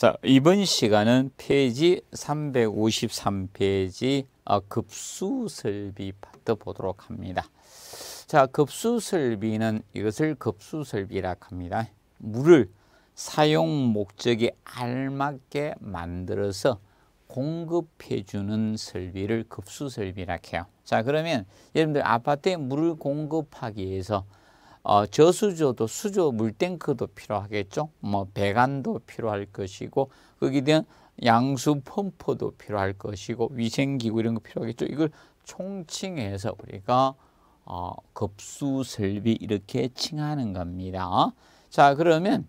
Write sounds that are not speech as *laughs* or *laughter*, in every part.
자, 이번 시간은 페이지 353페이지 아, 급수 설비 파트 보도록 합니다. 자, 급수 설비는 이것을 급수 설비라 합니다. 물을 사용 목적에 알맞게 만들어서 공급해주는 설비를 급수 설비라 해요. 자, 그러면 여러분들 아파트에 물을 공급하기 위해서 어, 저수조도 수조 물탱크도 필요하겠죠. 뭐 배관도 필요할 것이고 거기에 대한 양수 펌프도 필요할 것이고 위생기구 이런 거 필요하겠죠. 이걸 총칭해서 우리가 어, 급수설비 이렇게 칭하는 겁니다. 자 그러면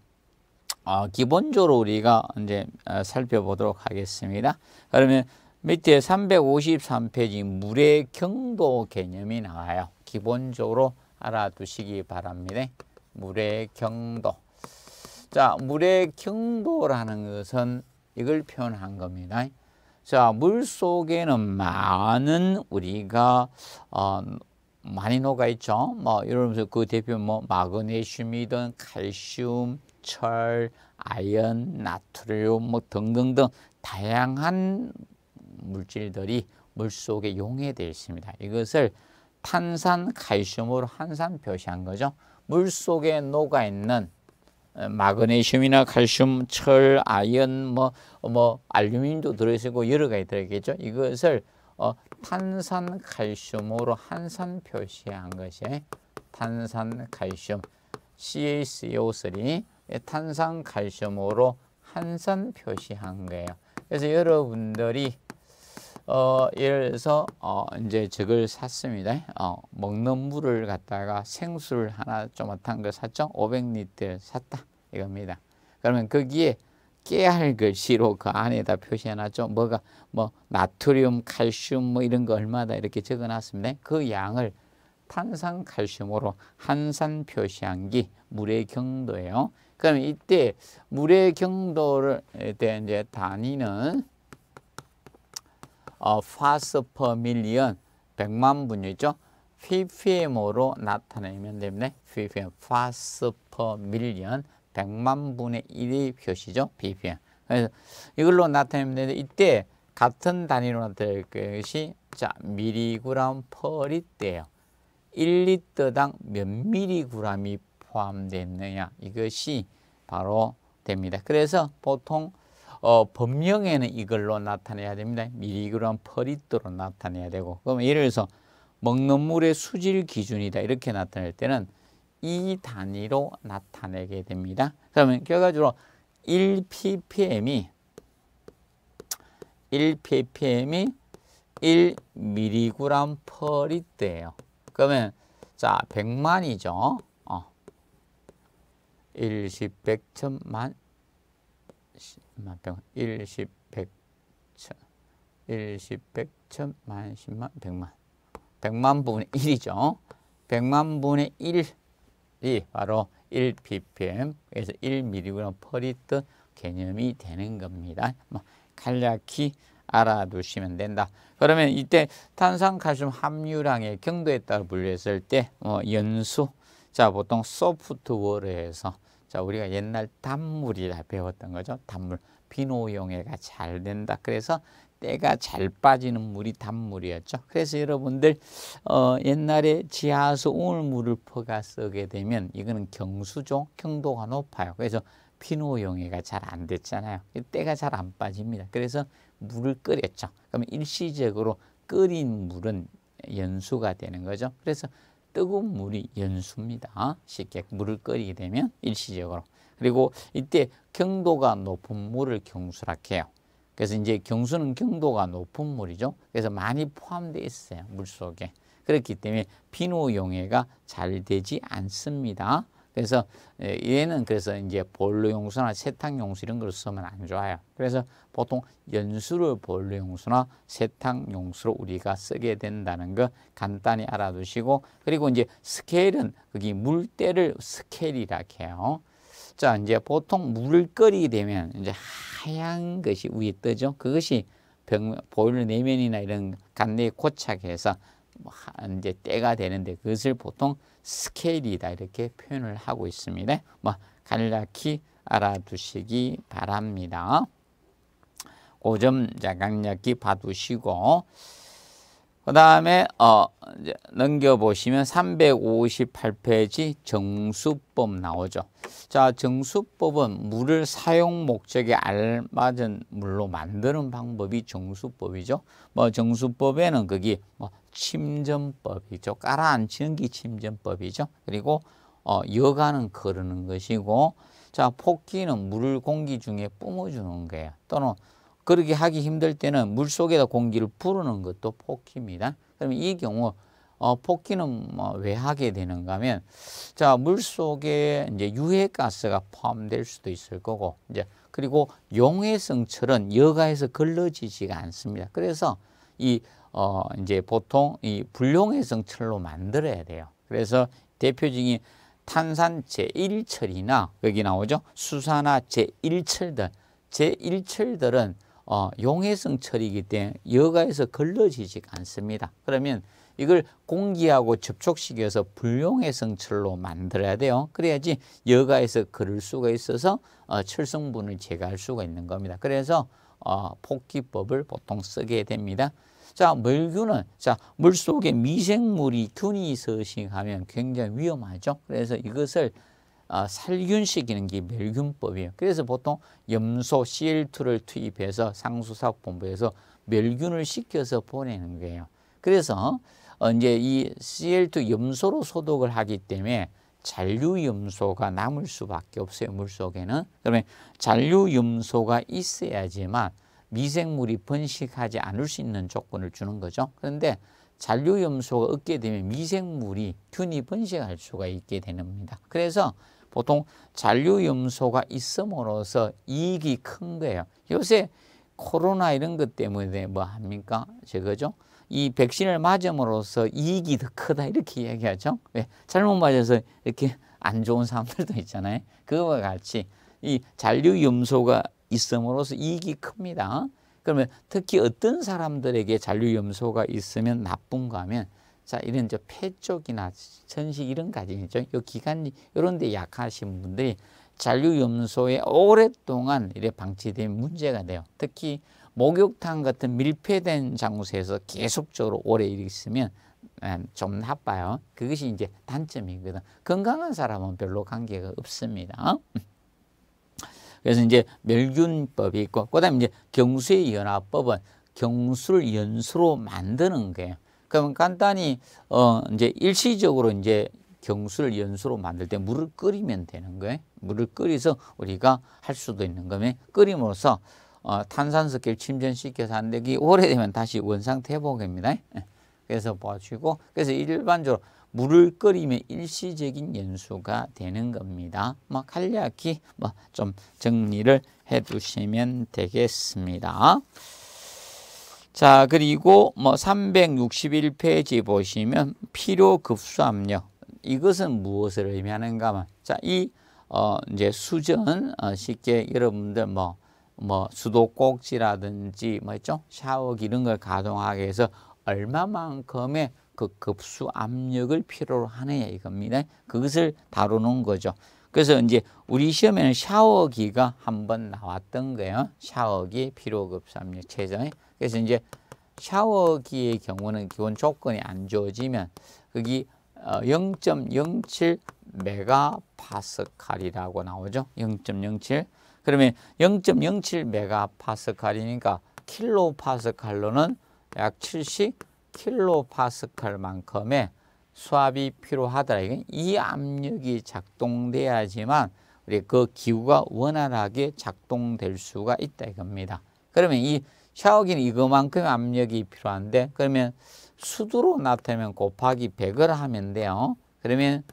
어, 기본적으로 우리가 이제 어, 살펴보도록 하겠습니다. 그러면 밑에 353페이지 물의 경도 개념이 나와요. 기본적으로 알아두시기 바랍니다. 물의 경도. 자, 물의 경도라는 것은 이걸 표현한 겁니다. 자, 물 속에는 많은 우리가 어, 많이 녹아 있죠. 뭐 이러면서 그 대표 뭐 마그네슘이든 칼슘, 철, 아연, 나트륨 뭐 등등등 다양한 물질들이 물 속에 용해되어 있습니다. 이것을 탄산 칼슘으로 한산 표시한 거죠. 물 속에 녹아 있는 마그네슘이나 칼슘, 철, 아연, 뭐, 뭐 알루미늄도 들어있고 여러 가지 들어있겠죠. 이것을 어, 탄산 칼슘으로 한산 표시한 것이 탄산 칼슘 CaCO3 탄산 칼슘으로 한산 표시한 거예요. 그래서 여러분들이 어, 예를 들어서 어, 이제 저걸 샀습니다. 어, 먹는 물을 갖다가 생수를 하나 조그맣한 걸 샀죠. 500리터 샀다 이겁니다. 그러면 거기에 깨알 글씨로 그 안에다 표시해놨죠. 뭐가 뭐 나트륨, 칼슘 뭐 이런 거 얼마다 이렇게 적어놨습니다. 그 양을 탄산 칼슘으로 한산 표시한 게 물의 경도예요. 그러면 이때 물의 경도를 때 이제 단위는 파스 uh, 퍼 밀리언 100만 분이죠. ppm으로 나타내면 됩니다. ppm 파스 퍼 밀리언 100만 분의 1이 표시죠. ppm. 그래서 이걸로 나타내면 되는데 이때 같은 단위로 나타낼 것이 자, 미리그램 퍼 리터예요. 1리터당 몇 미리그램이 포함됐느냐 이것이 바로 됩니다. 그래서 보통 어, 법령에는 이걸로 나타내야 됩니다. 미리 그런 퍼리또로 나타내야 되고 그럼 예를 들어서 먹는 물의 수질 기준이다 이렇게 나타낼 때는 이 단위로 나타내게 됩니다. 그러면 결과적으로 1ppm이 1ppm이 1mg per 리터예요. 그러면 자, 100만이죠. 어. 1, 10, 100, 1000만 만병 일십 백천 일십 백천 만 십만 백만 백만 분의 일이죠백만 분의 일이 바로 일 ppm 그래서 일 미리그램 퍼리터 개념이 되는 겁니다. 뭐, 간략히 알아두시면 된다. 그러면 이때 탄산칼슘 함유량의 경도에 따라 분류했을 때 어, 연수 자 보통 소프트월에서 자, 우리가 옛날 단물이라 배웠던 거죠. 단물. 비노용해가 잘 된다. 그래서 때가 잘 빠지는 물이 단물이었죠. 그래서 여러분들 어, 옛날에 지하수 우물물을 퍼가쓰게 되면 이거는 경수종, 경도가 높아요. 그래서 피노용해가 잘 안 됐잖아요. 때가 잘 안 빠집니다. 그래서 물을 끓였죠. 그럼 일시적으로 끓인 물은 연수가 되는 거죠. 그래서 뜨거운 물이 연수입니다. 쉽게 물을 끓이게 되면 일시적으로. 그리고 이때 경도가 높은 물을 경수라 해요. 그래서 이제 경수는 경도가 높은 물이죠. 그래서 많이 포함되어 있어요. 물 속에. 그렇기 때문에 비누 용해가 잘 되지 않습니다. 그래서 예, 얘는 그래서 이제 볼로 용수나 세탁 용수 이런 걸 쓰면 안 좋아요. 그래서 보통 연수를 볼로 용수나 세탁 용수로 우리가 쓰게 된다는 거 간단히 알아두시고 그리고 이제 스케일은 거기 물때를 스케일이라 해요. 자, 이제 보통 물거리 되면 이제 하얀 것이 위에 뜨죠. 그것이 병, 보일 러 내면이나 이런 간내에 고착해서 뭐 이제 때가 되는데 그것을 보통 스케일이다 이렇게 표현을 하고 있습니다. 뭐 간략히 알아두시기 바랍니다. 고점 자 간략히 봐두시고 그 다음에 어 넘겨보시면 358페이지 정수법 나오죠. 자 정수법은 물을 사용 목적에 알맞은 물로 만드는 방법이 정수법이죠. 뭐 정수법에는 거기 뭐 침전법이죠. 깔아앉히는 게 침전법이죠. 그리고 어, 여가는 거르는 것이고 자 폭기는 물을 공기 중에 뿜어주는 거예요. 또는 그렇게 하기 힘들 때는 물 속에다 공기를 부르는 것도 폭기입니다. 그럼 이 경우 어, 폭기는 뭐왜 하게 되는가 하면 자물 속에 이제 유해 가스가 포함될 수도 있을 거고 이제 그리고 용해성철은 여가에서 걸러지지가 않습니다. 그래서 이어 이제 보통 이 불용해성 철로 만들어야 돼요. 그래서 대표적인 탄산 제1철이나 여기 나오죠. 수산화 제1철들. 제1철들은 어, 용해성 철이기 때문에 여가에서 걸러지지 않습니다. 그러면 이걸 공기하고 접촉시켜서 불용해성 철로 만들어야 돼요. 그래야지 여가에서 걸을 수가 있어서 어, 철성분을 제거할 수가 있는 겁니다. 그래서 어, 폭기법을 보통 쓰게 됩니다. 자, 물균은 자, 물 속에 미생물이 균이 서식하면 굉장히 위험하죠. 그래서 이것을 어, 아, 살균시키는 게 멸균법이에요. 그래서 보통 염소 CL2를 투입해서 상수사업본부에서 멸균을 시켜서 보내는 거예요. 그래서 어, 이제 이 CL2 염소로 소독을 하기 때문에 잔류염소가 남을 수밖에 없어요. 물속에는. 그러면 잔류염소가 있어야지만 미생물이 번식하지 않을 수 있는 조건을 주는 거죠. 그런데 잔류염소가 없게 되면 미생물이 균이 번식할 수가 있게 됩니다. 그래서 보통 잔류염소가 있음으로써 이익이 큰 거예요. 요새 코로나 이런 것 때문에 뭐 합니까? 저거죠. 이 백신을 맞음으로써 이익이 더 크다 이렇게 이야기하죠. 왜? 예, 잘못 맞아서 이렇게 안 좋은 사람들도 있잖아요. 그와 같이 이 잔류염소가 있음으로써 이익이 큽니다. 그러면 특히 어떤 사람들에게 잔류염소가 있으면 나쁜가 하면 자 이런 저폐 쪽이나 천식 이런 가지죠. 요 기간 이런 데 약하신 분들이 잔류염소에 오랫동안 이래 방치되면 문제가 돼요. 특히 목욕탕 같은 밀폐된 장소에서 계속적으로 오래 있으면 아, 좀 나빠요. 그것이 이제 단점이거든. 건강한 사람은 별로 관계가 없습니다. 그래서 이제 멸균법이 있고 그다음에 이제 경수의 연합법은 경수를 연수로 만드는 거예요. 그러면 간단히 어 이제 일시적으로 이제 경수를 연수로 만들 때 물을 끓이면 되는 거예요. 물을 끓여서 우리가 할 수도 있는 거면 끓임으로써 어, 탄산석을 침전시켜서 하데 오래되면 다시 원상태복입니다. 그래서 보시고 그래서 일반적으로 물을 끓이면 일시적인 연수가 되는 겁니다. 뭐 간략히 뭐좀 정리를 해두시면 되겠습니다. 자 그리고 뭐 361페이지 보시면 필요급수압력 이것은 무엇을 의미하는가 자이 어, 이제 수전 어, 쉽게 여러분들 뭐뭐 뭐 수도꼭지라든지 뭐 있죠 샤워기 이런 걸 가동하기 해서 얼마만큼의 그 급수 압력을 필요로 하느냐 이겁니다. 그것을 다루는 거죠. 그래서 이제 우리 시험에는 샤워기가 한번 나왔던 거예요. 샤워기 필요 급수 압력 최저. 그래서 이제 샤워기의 경우는 기본 조건이 안 좋아지면 거기 0.07 메가파스칼이라고 나오죠. 0.07. 그러면 0.07 메가파스칼이니까 킬로파스칼로는 약70 킬로파스칼만큼의 수압이 필요하더라. 이 압력이 작동돼야지만 우리 그 기구가 원활하게 작동될 수가 있다 이겁니다. 그러면 이 샤워기는 이거만큼의 압력이 필요한데 그러면 수두로 나타내면 곱하기 100을 하면 돼요. 그러면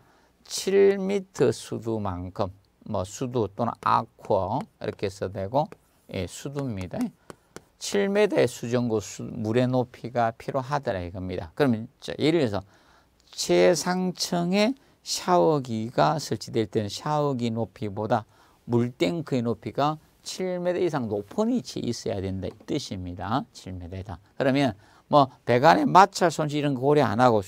7m 수두만큼 뭐 수두 또는 아쿠어 이렇게 써도 되고 예, 수두입니다. 7m의 수정구 물의 높이가 필요하더라 이겁니다. 그럼 예를 들어서 최상층에 샤워기가 설치될 때는 샤워기 높이보다 물탱크의 높이가 7m 이상 높은 위치에 있어야 된다 이 뜻입니다. 7m다. 그러면 뭐 배관에 마찰 손실 이런 거 고려 안 하고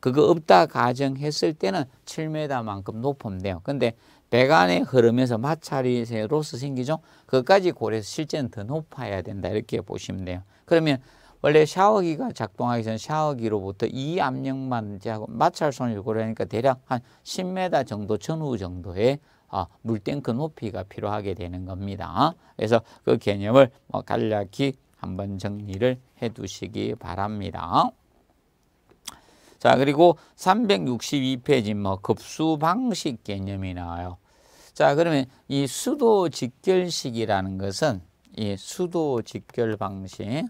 그거 없다 가정했을 때는 7m만큼 높으면 돼요. 근데 배간에흐르면서 마찰이세 로스 생기죠. 그것까지 고려해서 실제는 더 높아야 된다 이렇게 보시면 돼요. 그러면 원래 샤워기가 작동하기 전 샤워기로부터 이 압력만 제하고 마찰 손을 고려하니까 대략 한 10m 정도 전후 정도의 아, 물탱크 높이가 필요하게 되는 겁니다. 그래서 그 개념을 뭐 간략히 한번 정리를 해 두시기 바랍니다. 자, 그리고 362페이지 뭐 급수 방식 개념이 나와요. 자, 그러면 이 수도 직결식이라는 것은 이 수도 직결 방식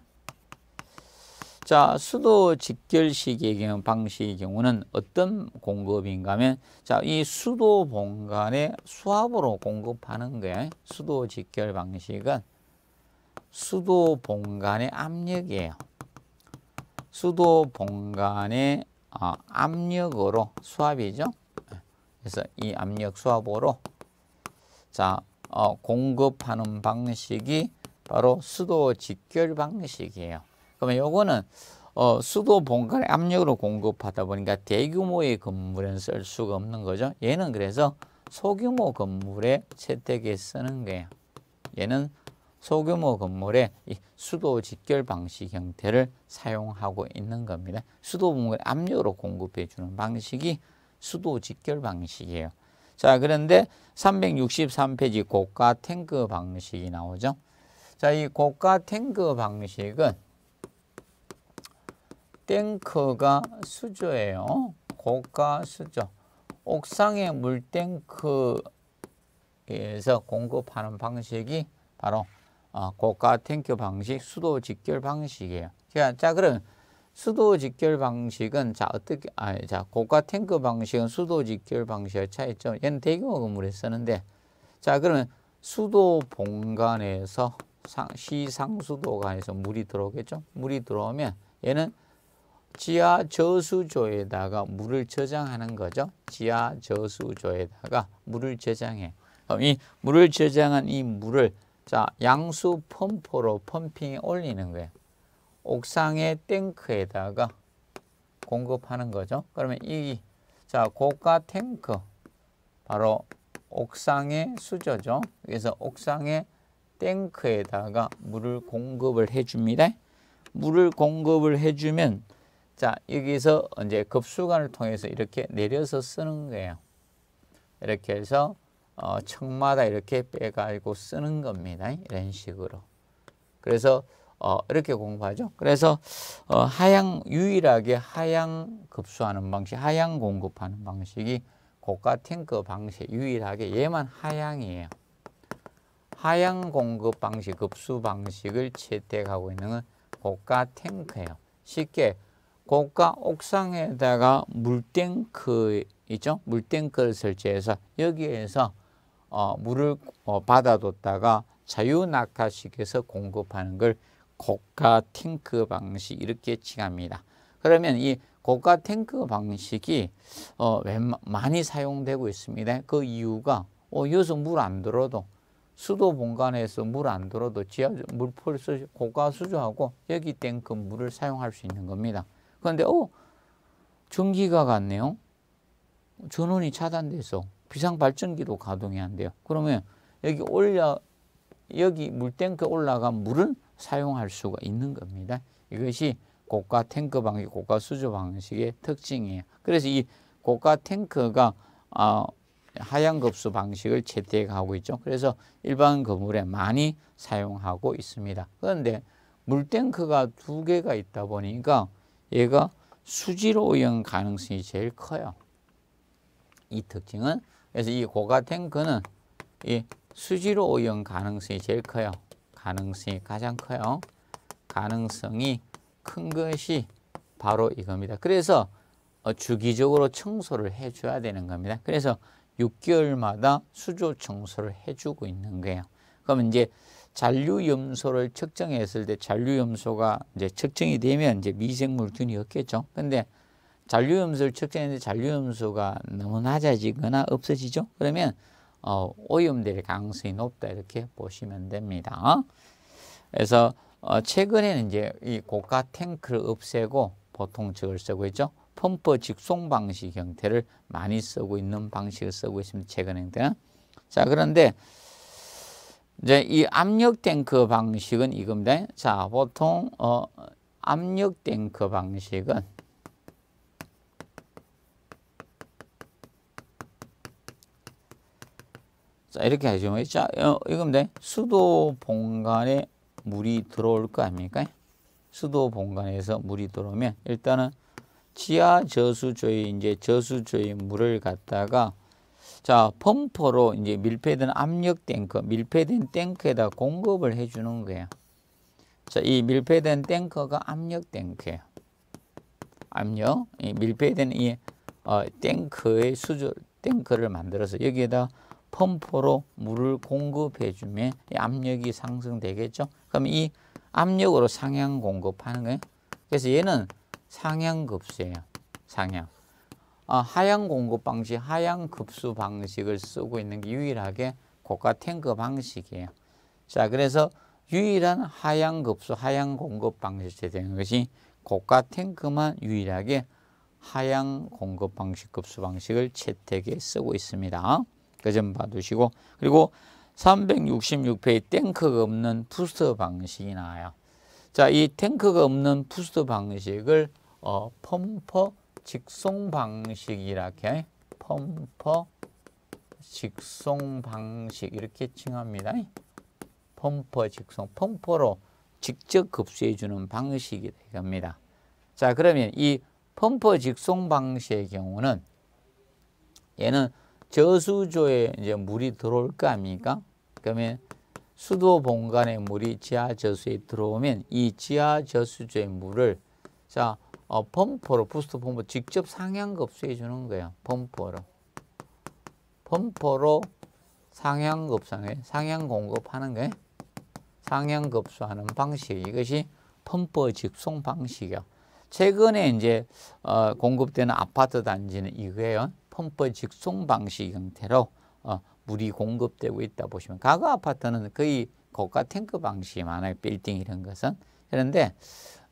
자, 수도 직결식의 경우, 방식의 경우는 어떤 공급인가 하면, 자, 이 수도 공간에 수압으로 공급하는 거예요. 수도 직결 방식은 수도 공간의 압력이에요. 수도 공간의 아, 압력으로 수압이죠. 그래서 이 압력 수압으로 자 어, 공급하는 방식이 바로 수도 직결 방식이에요. 그러면 요거는 어, 수도 본관에 압력으로 공급하다 보니까 대규모의 건물에는 쓸 수가 없는 거죠. 얘는 그래서 소규모 건물에 채택에 쓰는 거예요. 얘는 소규모 건물에 수도 직결 방식 형태를 사용하고 있는 겁니다. 수도 부문을 압류로 공급해 주는 방식이 수도 직결 방식이에요. 자, 그런데 363페이지 고가 탱크 방식이 나오죠. 자, 이 고가 탱크 방식은 탱크가 수조예요. 고가 수조. 옥상의 물탱크에서 공급하는 방식이 바로 어, 고가 탱크 방식, 수도 직결 방식이에요. 그러니까 자, 그럼 수도 직결 방식은 자 어떻게 아자 고가 탱크 방식은 수도 직결 방식의 차이점. 얘는 대규모 건물에 쓰는데 자 그러면 수도 본관에서 상, 시상수도관에서 물이 들어오겠죠. 물이 들어오면 얘는 지하 저수조에다가 물을 저장하는 거죠. 지하 저수조에다가 물을 저장해. 그럼 이 물을 저장한 이 물을 자, 양수 펌프로 펌핑이 올리는 거예요. 옥상의 탱크에다가 공급하는 거죠. 그러면 이 자, 고가 탱크 바로 옥상의 수저죠. 그래서 옥상의 탱크에다가 물을 공급을 해 줍니다. 물을 공급을 해 주면 자, 여기서 이제 급수관을 통해서 이렇게 내려서 쓰는 거예요. 이렇게 해서 어, 층마다 이렇게 빼가지고 쓰는 겁니다. 이런 식으로. 그래서 어, 이렇게 공부하죠. 그래서 어, 하향 유일하게 하향 급수하는 방식, 하향 공급하는 방식이 고가 탱크 방식 유일하게 얘만 하향이에요. 하향 공급 방식, 급수 방식을 채택하고 있는 건 고가 탱크예요. 쉽게 고가 옥상에다가 물탱크 있죠? 물탱크를 설치해서 여기에서 어, 물을 어, 받아뒀다가 자유낙하식에서 공급하는 걸 고가 탱크 방식 이렇게 칭합니다. 그러면 이 고가 탱크 방식이 어, 웬 많이 사용되고 있습니다. 그 이유가 어, 여기서 물 안 들어도 수도 본관에서 물 안 들어도 지하 물포를 쓰 고가 수조하고 여기 탱크 물을 사용할 수 있는 겁니다. 그런데 어 전기가 갔네요. 전원이 차단돼서 비상발전기도 가동해야 한대요. 그러면 여기 올려 여기 물탱크 올라간 물을 사용할 수가 있는 겁니다. 이것이 고가 탱크 방식, 고가 수조 방식의 특징이에요. 그래서 이 고가 탱크가 어, 하향 급수 방식을 채택하고 있죠. 그래서 일반 건물에 많이 사용하고 있습니다. 그런데 물탱크가 두 개가 있다 보니까 얘가 수질 오염 가능성이 제일 커요. 이 특징은 그래서 이 고가 탱크는 이 수지로 오염 가능성이 제일 커요. 가능성이 가장 커요. 가능성이 큰 것이 바로 이겁니다. 그래서 어, 주기적으로 청소를 해줘야 되는 겁니다. 그래서 6개월마다 수조 청소를 해주고 있는 거예요. 그러면 이제 잔류염소를 측정했을 때 잔류염소가 이제 측정이 되면 이제 미생물균이 없겠죠. 근데 잔류염소를 측정했는데 잔류염소가 너무 낮아지거나 없어지죠. 그러면 어, 오염될 가능성이 높다 이렇게 보시면 됩니다. 그래서 어, 최근에는 이제 이 고가 탱크를 없애고 보통 저걸 쓰고 있죠. 펌프 직송 방식 형태를 많이 쓰고 있는 방식을 쓰고 있습니다. 최근에는. 자, 그런데 이제 이 압력 탱크 방식은 이겁니다. 자, 보통 어, 압력 탱크 방식은 자, 이렇게 하죠 자, 어, 이건 돼. 수도 본관에 물이 들어올 거 아닙니까? 수도 본관에서 물이 들어오면 일단은 지하 저수조의 이제 저수조의 물을 갖다가 자 펌퍼로 이제 밀폐된 압력 탱크 밀폐된 탱크에다 공급을 해주는 거예요. 자이 밀폐된 탱크가 압력 탱크예요. 압력 이 밀폐된 이 어, 탱크의 수조 탱크를 만들어서 여기에다 펌프로 물을 공급해 주면 압력이 상승되겠죠. 그럼 이 압력으로 상향 공급하는 거예요. 그래서 얘는 상향 급수예요. 상향. 아, 하향 공급 방식, 하향 급수 방식을 쓰고 있는 게 유일하게 고가 탱크 방식이에요. 자, 그래서 유일한 하향 급수, 하향 공급 방식에 대한 것이 고가 탱크만 유일하게 하향 공급 방식, 급수 방식을 채택에 쓰고 있습니다. 그점 봐두시고 그리고 366페이지 탱크가 없는 푸스트 방식이 나와요. 자, 이 탱크가 없는 푸스트 방식을 어, 펌퍼 직송 방식이라 해. 펌퍼 직송 방식 이렇게 칭합니다. 펌퍼 직송, 펌퍼로 직접 급수해 주는 방식이 됩니다. 자, 그러면 이 펌퍼 직송 방식의 경우는 얘는 저수조에 이제 물이 들어올 거 아닙니까? 그러면 수도 본관의 물이 지하 저수에 들어오면 이 지하 저수조의 물을 자 어, 펌프로 부스트 펌프 직접 상향급수해 주는 거예요. 펌프로 펌프로 상향급상에 상향 공급하는 게 상향 급수하는 방식 이것이 펌프 직송 방식이요. 최근에 이제 어, 공급되는 아파트 단지는 이거예요. 펌프 직송 방식 형태로 어, 물이 공급되고 있다 보시면 가구 아파트는 거의 고가 탱크 방식이 많아요. 빌딩 이런 것은. 그런데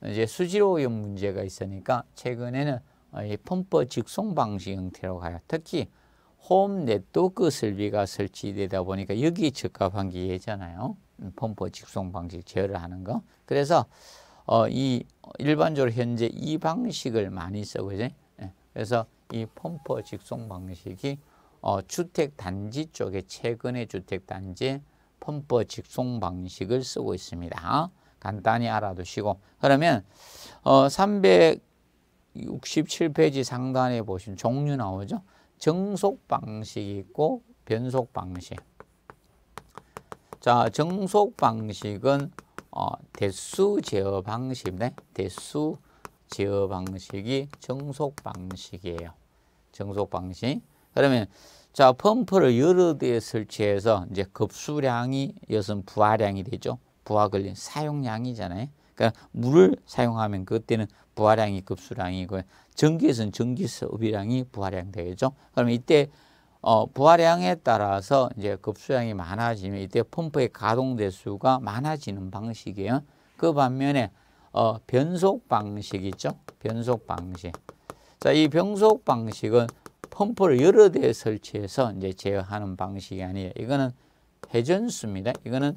이제 수질 오염 문제가 있으니까 최근에는 어, 이 펌프 직송 방식 형태로 가요. 특히 홈 네트워크 그 설비가 설치되다 보니까 여기 적합한 게 예잖아요. 음, 펌프 직송 방식 제어를 하는 거. 그래서 어, 이 일반적으로 현재 이 방식을 많이 쓰고 이제 예, 그래서 이 펌퍼 직송 방식이 어, 주택단지 쪽에 최근의 주택단지에 펌퍼 직송 방식을 쓰고 있습니다. 간단히 알아두시고 그러면 어, 367페이지 상단에 보시 종류 나오죠. 정속 방식이 있고 변속 방식. 자, 정속 방식은 어, 대수 제어 방식인데 네? 대수 제어 방식이 정속 방식이에요. 정속 방식. 그러면 자 펌프를 여러 대 설치해서 이제 급수량이 여선 부하량이 되죠. 부하 걸린 사용량이잖아요. 그러니까 물을 사용하면 그때는 부하량이 급수량이고 그 전기에서는 전기 소비량이 부하량 되겠죠. 그럼 이때 어, 부하량에 따라서 이제 급수량이 많아지면 이때 펌프의 가동 대수가 많아지는 방식이에요. 그 반면에 어, 변속 방식이죠. 변속 방식. 자, 이 변속 방식은 펌프를 여러 대 설치해서 이제 제어하는 방식이 아니에요. 이거는 회전수입니다. 이거는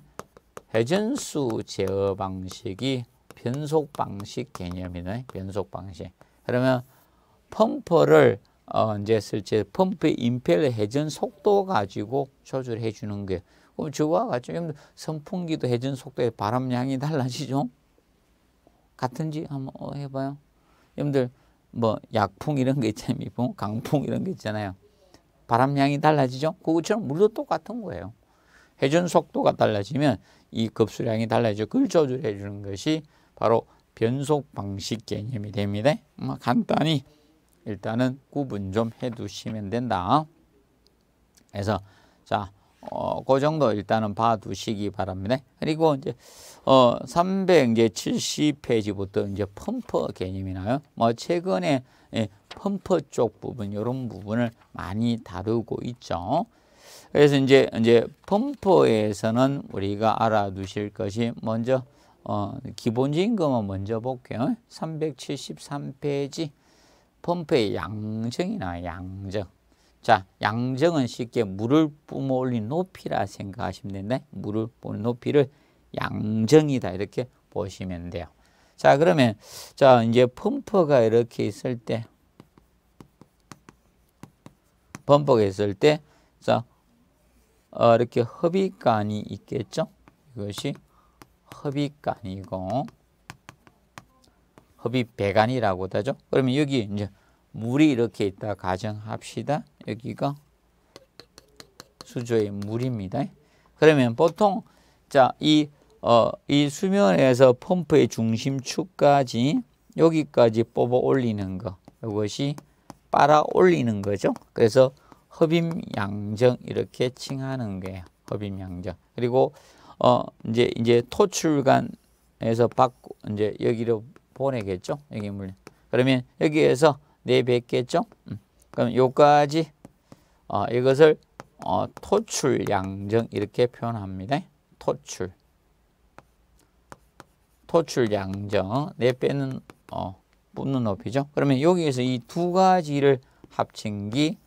회전수 제어 방식이 변속 방식 개념이네. 변속 방식. 그러면 펌프를 어, 이제 설치 펌프의 임펠의 회전 속도 가지고 조절해 주는 게 그럼 저와 같이 선풍기도 회전 속도의 바람량이 달라지죠. 같은지 한번 어, 해봐요. 여러분들 뭐 약풍 이런 게 있잖아요. 강풍 이런 게 있잖아요. 바람량이 달라지죠. 그것처럼 물도 똑같은 거예요. 회전 속도가 달라지면 이 급수량이 달라져 그걸 조절해 주는 것이 바로 변속 방식 개념이 됩니다. 음, 간단히 일단은 구분 좀 해두시면 된다. 그래서 자 어, 그 정도 일단은 봐두시기 바랍니다. 그리고 이제 어, 370페이지부터 이제 펌퍼 개념이 나요. 뭐 최근에 예, 펌퍼 쪽 부분 이런 부분을 많이 다루고 있죠. 그래서 이제 이제 펌퍼에서는 우리가 알아두실 것이 먼저 어, 기본지인금은 먼저 볼게요. 373페이지 펌프의 양정이 나 양정. 자, 양정은 쉽게 물을 뿜어 올린 높이라 생각하시면 되는데 물을 뿜 높이를 양정이다 이렇게 보시면 돼요. 자, 그러면 자, 이제 펌프가 이렇게 있을 때 펌프가 있을 때 자, 어, 이렇게 흡입관이 있겠죠? 이것이 흡입관이고 흡입배관이라고 하죠. 그러면 여기 이제 물이 이렇게 있다 가정합시다. 여기가 수조의 물입니다. 그러면 보통 자, 이, 어, 이 수면에서 펌프의 중심축까지 여기까지 뽑아 올리는 거 이것이 빨아 올리는 거죠. 그래서 흡입양정 이렇게 칭하는 거예요. 흡입양정. 그리고 어 이제 이제 토출관에서 받고 이제 여기로 보내겠죠. 여기 물. 그러면 여기에서 내뱉겠죠 네 음. 그럼 요까지 어, 이것을 어, 토출 양정 이렇게 표현합니다. 토출. 토출 양정. 4배는 어, 는 높이죠. 그러면 여기에서 이 두 가지를 합친 게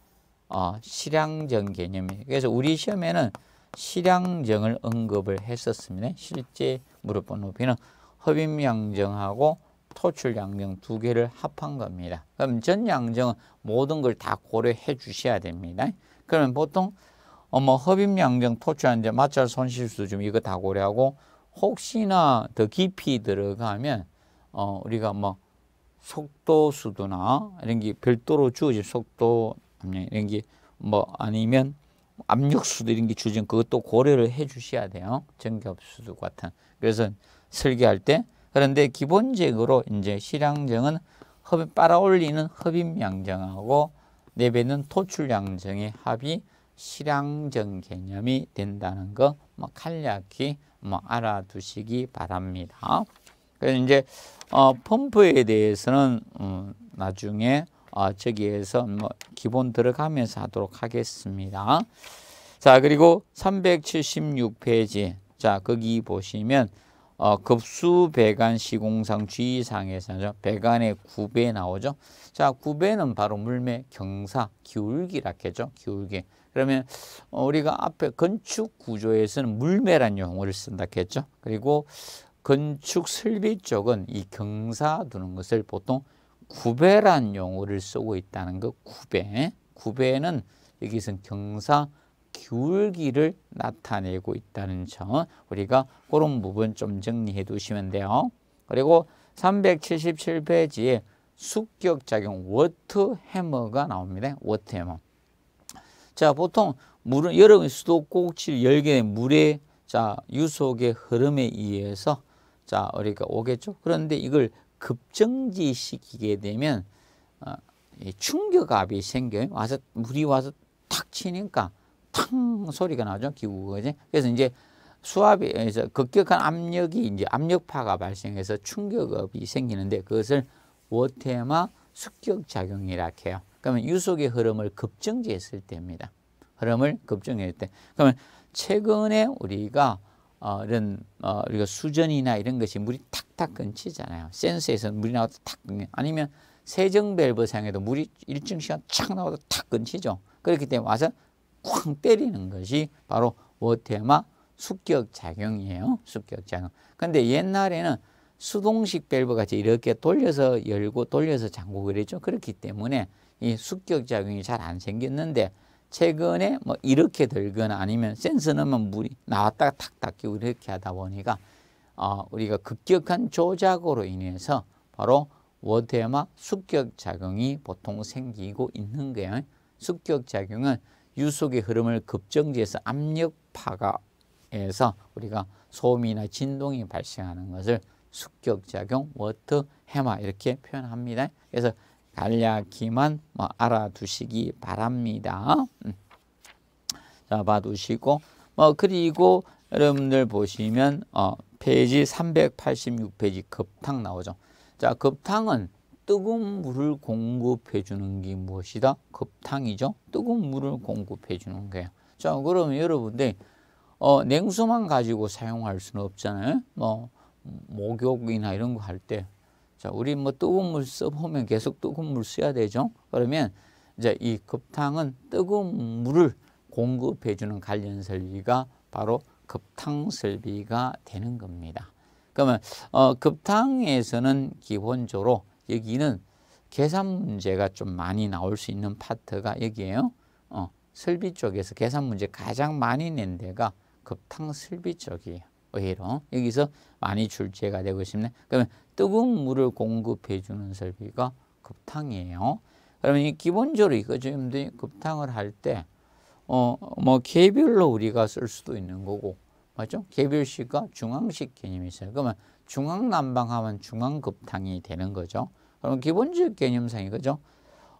어, 실양정 개념이에요. 그래서 우리 시험에는 실양정을 언급을 했었습니다. 실제 무릎 높이는 흡입양정하고 토출 양정 두 개를 합한 겁니다. 그럼 전 양정은 모든 걸 다 고려해 주셔야 됩니다. 그러면 보통 어머 흡입 양정 토출한데 마찰 손실수 좀 이거 다 고려하고 혹시나 더 깊이 들어가면 어 우리가 뭐 속도 수도나 이런 게 별도로 주어진 속도 이런 게뭐 아니면 압력 수도 이런 게 주어진 그것도 고려를 해 주셔야 돼요. 전기압 수도 같은. 그래서 설계할 때 그런데 기본적으로 이제 실양정은 흡입 빨아올리는 흡입양정하고 내뱉는 토출양정의 합이 실양정 개념이 된다는 거뭐 간략히 뭐 알아두시기 바랍니다. 그래서 이제 어 펌프에 대해서는 음 나중에 어 저기에서 뭐 기본 들어가면서 하도록 하겠습니다. 자 그리고 376페이지 자 거기 보시면 어, 급수 배관 시공상 주의사항에서 배관의 구배 나오죠. 자, 구배는 바로 물매 경사 기울기라겠죠. 기울기. 그러면 우리가 앞에 건축 구조에서는 물매란 용어를 쓴다 했죠. 그리고 건축 설비 쪽은 이 경사 두는 것을 보통 구배란 용어를 쓰고 있다는 거 구배. 구배는 여기서 는 경사 기울기를 나타내고 있다는 점 우리가 그런 부분 좀 정리해 두시면 돼요. 그리고 377페이지에 숙격작용 워트 해머가 나옵니다. 워트 해머. 자, 보통 물은 여러분 수도꼭지 열게 된 물의 자, 유속의 흐름에 의해서 자, 우리가 오겠죠. 그런데 이걸 급정지 시키게 되면 어, 충격압이 생겨요. 와서 물이 와서 탁 치니까 탕 소리가 나죠. 기구가. 그래서 이제 수압에서 급격한 압력이 이제 압력파가 발생해서 충격업이 생기는데 그것을 워테마 습격작용이라 해요. 그러면 유속의 흐름을 급정지했을 때입니다. 흐름을 급정했을 때. 그러면 최근에 우리가 어, 이런 어, 우리가 수전이나 이런 것이 물이 탁탁 끊치잖아요. 센서에서 물이 나와도 탁 끊겨. 아니면 세정 밸브 상에도 물이 일정 시간 착 나와도 탁 끊치죠. 그렇기 때문에 와서 쾅 때리는 것이 바로 워테마 숙격작용이에요숙격작용 근데 옛날에는 수동식 밸브 같이 이렇게 돌려서 열고 돌려서 잠그고 그랬죠. 그렇기 때문에 이숙격작용이잘 안 생겼는데 최근에 뭐 이렇게 들거나 아니면 센서 넣으 물이 나왔다가 탁 닦이고 이렇게 하다 보니까 어, 우리가 급격한 조작으로 인해서 바로 워테마 숙격작용이 보통 생기고 있는 거예요. 숙격작용은 유속의 흐름을 급정지해서 압력파가에서 우리가 소음이나 진동이 발생하는 것을 숙격작용, 워터, 해마 이렇게 표현합니다. 그래서 간략히만 뭐 알아두시기 바랍니다. 음. 자, 봐두시고 뭐 그리고 여러분들 보시면 어, 페이지 386페이지 급탕 나오죠. 자, 급탕은 뜨거운 물을 공급해 주는 게 무엇이다? 급탕이죠. 뜨거운 물을 공급해 주는 거예요. 자, 그러면 여러분들 어, 냉수만 가지고 사용할 수는 없잖아요. 뭐 목욕이나 이런 거 할 때. 자, 우리 뭐 뜨거운 물 써보면 계속 뜨거운 물 써야 되죠. 그러면 이제 이 급탕은 뜨거운 물을 공급해 주는 관련 설비가 바로 급탕 설비가 되는 겁니다. 그러면 어, 급탕에서는 기본적으로 여기는 계산 문제가 좀 많이 나올 수 있는 파트가 여기에요. 어, 설비 쪽에서 계산 문제 가장 많이 낸 데가 급탕 설비 쪽이에요. 오히려 여기서 많이 출제가 되고 싶네. 그러면 뜨거운 물을 공급해 주는 설비가 급탕이에요. 그러면 이 기본적으로 이거 지 급탕을 할 때어뭐 개별로 우리가 쓸 수도 있는 거고 맞죠? 개별식과 중앙식 개념이 있어요. 그러면 중앙난방하면 중앙급탕이 되는 거죠. 그런 기본적 개념상이 그죠?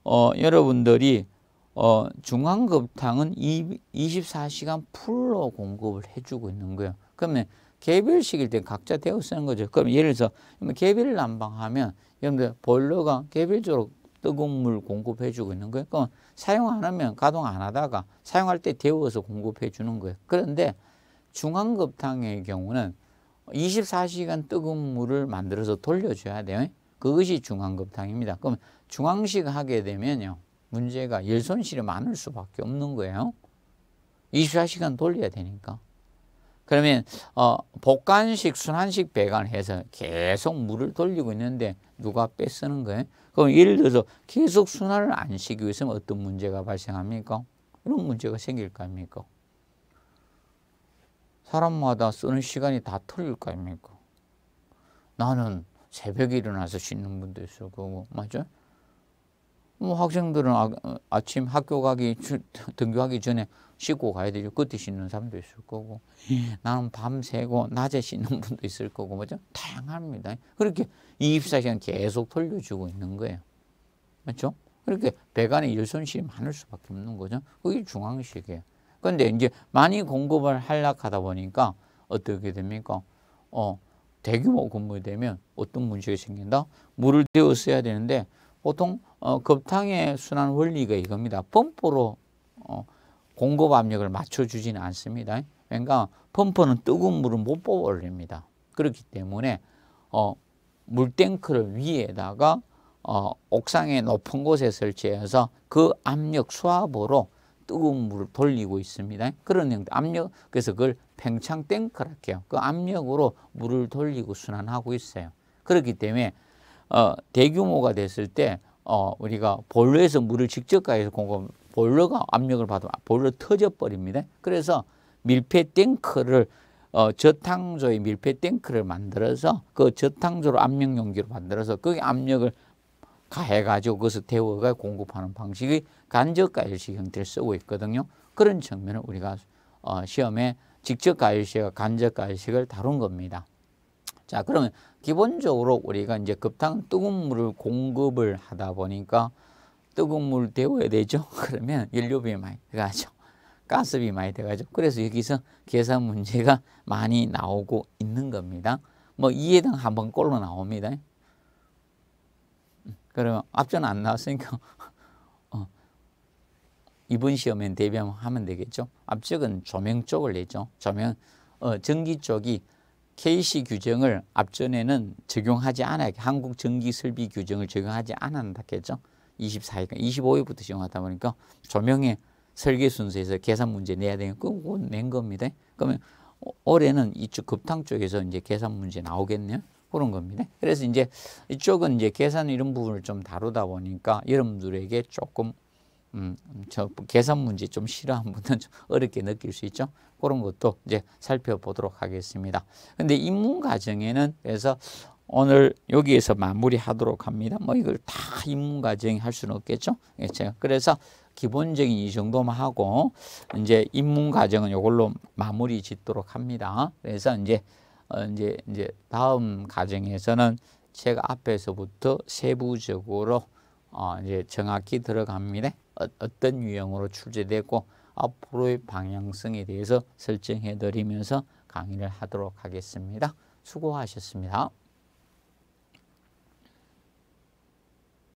어, 여러분들이 어, 중앙급탕은 24시간 풀로 공급을 해주고 있는 거예요. 그러면 개별식일 때 각자 대우 쓰는 거죠. 그럼 예를 들어서 개별 난방하면 여러분들 보일러가 개별적으로 뜨거운 물 공급해주고 있는 거예요. 그럼 사용 안 하면 가동 안 하다가 사용할 때 데워서 공급해 주는 거예요. 그런데 중앙급탕의 경우는 24시간 뜨거운 물을 만들어서 돌려줘야 돼요. 그것이 중앙급탕입니다. 그럼 중앙식 하게 되면요. 문제가 열손실이 많을 수밖에 없는 거예요. 24시간 돌려야 되니까. 그러면 어, 복간식, 순환식 배관해서 계속 물을 돌리고 있는데 누가 빼쓰는 거예요? 그럼 예를 들어서 계속 순환을 안 시키고 있으면 어떤 문제가 발생합니까? 이런 문제가 생길 거 아닙니까? 사람마다 쓰는 시간이 다 틀릴 거 아닙니까? 나는 새벽에 일어나서 쉬는 분도 있어 그거 맞죠? 뭐 학생들은 아, 침 학교 가기 등교하기 전에 씻고 가야 되죠. 그때 씻는 사람도 있을 거고 예. 나는 밤새고 낮에 씻는 *laughs* 분도 있을 거고 뭐죠? 다양합니다. 그렇게 24시간 계속 돌려주고 있는 거예요. 맞죠? 그렇게 배간에 일손실이 많을 수밖에 없는 거죠. 그게 중앙식이에요. 근데 이제 많이 공급을 하려고 하다 보니까 어떻게 됩니까? 어, 대규모 건물이 되면 어떤 문제가 생긴다? 물을 데워 써야 되는데 보통 어, 급탕의 순환 원리가 이겁니다. 펌프로 어, 공급 압력을 맞춰주지는 않습니다. 그러니까 펌프는 뜨거운 물을 못 뽑아 올립니다. 그렇기 때문에 어, 물탱크를 위에다가 어, 옥상의 높은 곳에 설치해서 그 압력 수압으로 뜨거운 물을 돌리고 있습니다. 그런 형태 압력 그래서 그걸 팽창 탱크랄게요. 그 압력으로 물을 돌리고 순환하고 있어요. 그렇기 때문에 어, 대규모가 됐을 때 어, 우리가 볼일러에서 물을 직접 가해서 공급 볼일러가 압력을 받으면 보일러 터져 버립니다. 그래서 밀폐 탱크를 어, 저탕조의 밀폐 탱크를 만들어서 그저탕조로 압력 용기로 만들어서 거기 압력을 가해 가지고 거기서 태워가 공급하는 방식의 간접 가열식 형태를 쓰고 있거든요. 그런 측면을 우리가 어, 시험에 직접 가열식과 간접 가열식을 다룬 겁니다. 자, 그러면 기본적으로 우리가 이제 급탕 뜨거운 물을 공급을 하다 보니까 뜨거운 물 데워야 되죠. *laughs* 그러면 연료비 많이 들어가죠. 가스비 많이 들어가죠. 그래서 여기서 계산 문제가 많이 나오고 있는 겁니다. 뭐 2회당 한번 꼴로 나옵니다. 음, 그러면 앞전 안 나왔으니까 이번 시험엔 대비하면 되겠죠. 앞쪽은 조명 쪽을 내죠. 조명 어, 전기 쪽이 KC 규정을 앞전에는 적용하지 않아야 한국 전기 설비 규정을 적용하지 않았다겠죠. 24일까 그러니까 25일부터 시용하다 보니까 조명의 설계 순서에서 계산 문제 내야 되는 거낸 겁니다. 그러면 어, 올해는 이쪽 급탕 쪽에서 이제 계산 문제 나오겠네요. 그런 겁니다. 그래서 이제 이쪽은 이제 계산 이런 부분을 좀 다루다 보니까 여러분들에게 조금 음, 음, 저 계산 문제 좀 싫어하는 분은 좀 *laughs* 어렵게 느낄 수 있죠. 그런 것도 이제 살펴보도록 하겠습니다. 근데 입문 과정에는 그래서 오늘 여기에서 마무리하도록 합니다. 뭐 이걸 다 입문 과정이 할 수는 없겠죠. 예, 제가 그래서 기본적인 이 정도만 하고 이제 입문 과정은 이걸로 마무리 짓도록 합니다. 그래서 이제 어, 이제 이제 다음 과정에서는 제가 앞에서부터 세부적으로 어, 이제 정확히 들어갑니다. 어, 떤 유형으로 출제되고 앞으로의 방향성에 대해서 설정해 드리면서 강의를 하도록 하겠습니다. 수고하셨습니다.